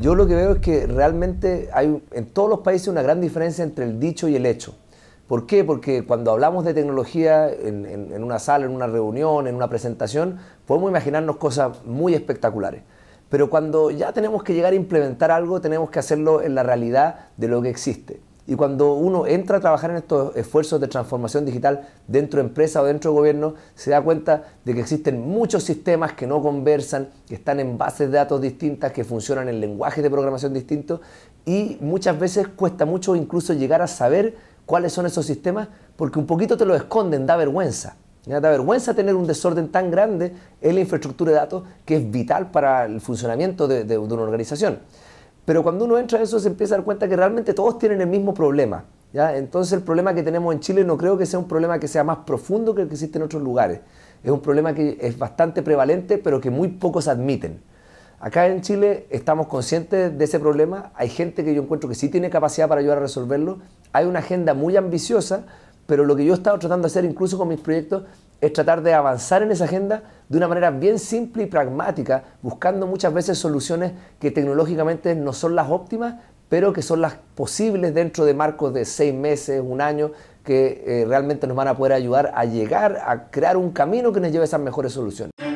Yo lo que veo es que realmente hay en todos los países una gran diferencia entre el dicho y el hecho. ¿Por qué? Porque cuando hablamos de tecnología en, en una sala, en una reunión, en una presentación, podemos imaginarnos cosas muy espectaculares. Pero cuando ya tenemos que llegar a implementar algo, tenemos que hacerlo en la realidad de lo que existe. Y cuando uno entra a trabajar en estos esfuerzos de transformación digital dentro de empresa o dentro de gobierno, se da cuenta de que existen muchos sistemas que no conversan, que están en bases de datos distintas, que funcionan en lenguajes de programación distintos y muchas veces cuesta mucho incluso llegar a saber cuáles son esos sistemas porque un poquito te lo esconden, da vergüenza. Da vergüenza tener un desorden tan grande en la infraestructura de datos que es vital para el funcionamiento de una organización. Pero cuando uno entra a eso se empieza a dar cuenta que realmente todos tienen el mismo problema. ¿ya? Entonces el problema que tenemos en Chile no creo que sea un problema que sea más profundo que el que existe en otros lugares. Es un problema que es bastante prevalente, pero que muy pocos admiten. Acá en Chile estamos conscientes de ese problema. Hay gente que yo encuentro que sí tiene capacidad para ayudar a resolverlo. Hay una agenda muy ambiciosa, pero lo que yo he estado tratando de hacer incluso con mis proyectos es tratar de avanzar en esa agenda de una manera bien simple y pragmática, buscando muchas veces soluciones que tecnológicamente no son las óptimas, pero que son las posibles dentro de marcos de seis meses, un año, que eh, realmente nos van a poder ayudar a llegar a crear un camino que nos lleve a esas mejores soluciones.